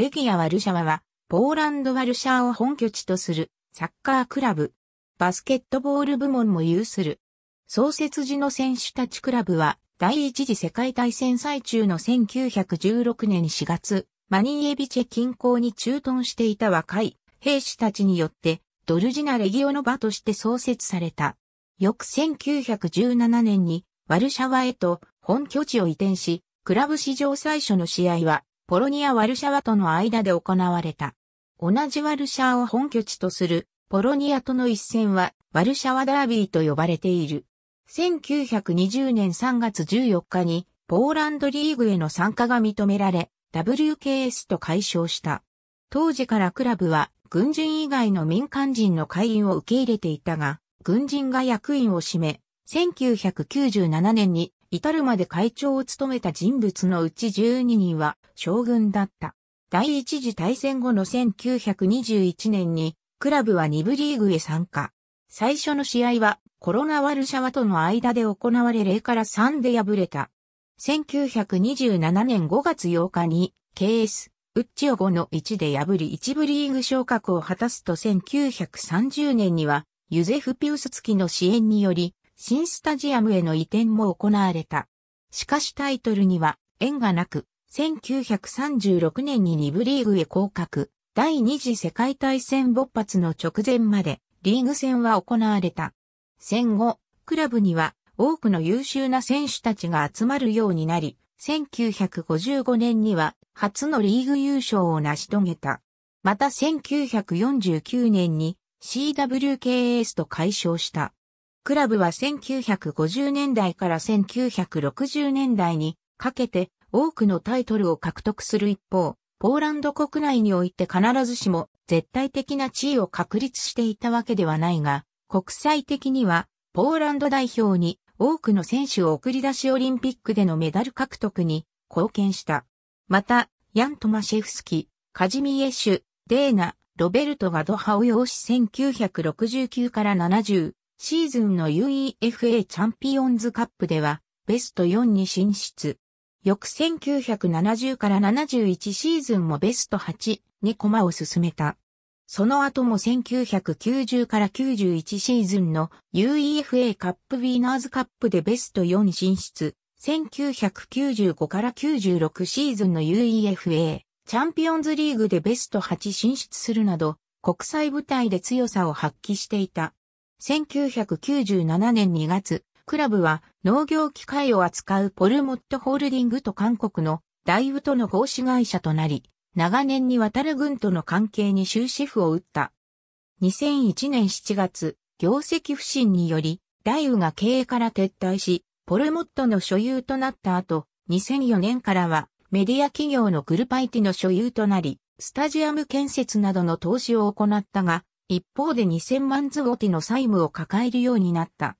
レギア・ワルシャワは、ポーランド・ワルシャワを本拠地とするサッカークラブ、バスケットボール部門も有する。創設時の選手たちクラブは、第一次世界大戦最中の1916年4月、マニーエビチェ近郊に駐屯していた若い兵士たちによって、ドルジナ・レギオの場として創設された。翌1917年に、ワルシャワへと本拠地を移転し、クラブ史上最初の試合は、ポロニア・ワルシャワとの間で行われた。同じワルシャワを本拠地とするポロニアとの一戦はワルシャワダービーと呼ばれている。1920年3月14日にポーランドリーグへの参加が認められ、WKS と解消した。当時からクラブは軍人以外の民間人の会員を受け入れていたが、軍人が役員を占め、1997年に至るまで会長を務めた人物のうち12人は将軍だった。第一次大戦後の1921年に、クラブは2部リーグへ参加。最初の試合は、コロナワルシャワとの間で行われ0から3で敗れた。1927年5月8日に、KS、ウッチオ5の1で破り1部リーグ昇格を果たすと1930年には、ユゼフ・ピウスツキの支援により、新スタジアムへの移転も行われた。しかしタイトルには縁がなく、1936年に2部リーグへ降格、第二次世界大戦勃発の直前までリーグ戦は行われた。戦後、クラブには多くの優秀な選手たちが集まるようになり、1955年には初のリーグ優勝を成し遂げた。また1949年に CWKS と解消した。クラブは1950年代から1960年代にかけて多くのタイトルを獲得する一方、ポーランド国内において必ずしも絶対的な地位を確立していたわけではないが、国際的にはポーランド代表に多くの選手を送り出しオリンピックでのメダル獲得に貢献した。また、ヤントマシェフスキ、カジミエシュ、デーナ、ロベルトがドハを擁し1969から70、シーズンの UEFA チャンピオンズカップでは、ベスト4に進出。翌1970から71シーズンもベスト8に駒を進めた。その後も1990から91シーズンの UEFA カップウィーナーズカップでベスト4進出。1995から96シーズンの UEFA チャンピオンズリーグでベスト8進出するなど、国際舞台で強さを発揮していた。1997年2月、クラブは農業機械を扱うポルモットホールディングと韓国の大ウとの合資会社となり、長年にわたる軍との関係に終止符を打った。2001年7月、業績不振により、大ウが経営から撤退し、ポルモットの所有となった後、2004年からはメディア企業のグルパイティの所有となり、スタジアム建設などの投資を行ったが、一方で2000万ズゴティの債務を抱えるようになった。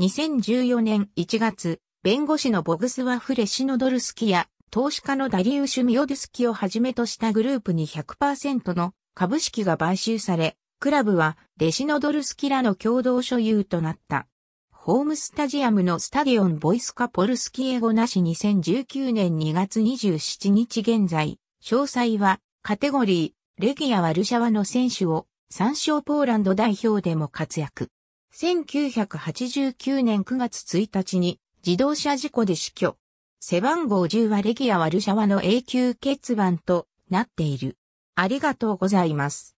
2014年1月、弁護士のボグスワフレシノドルスキや投資家のダリウシュ・ミオドスキをはじめとしたグループに100%の株式が買収され、クラブはレシノドルスキらの共同所有となった。ホームスタジアムのスタディオン・ボイスカ・ポルスキエゴなし2019年2月27日現在、詳細はカテゴリー、レギア・ワルシャワの選手を参照ポーランド代表でも活躍。1989年9月1日に自動車事故で死去。背番号10はレギア・ワルシャワの永久欠番となっている。ありがとうございます。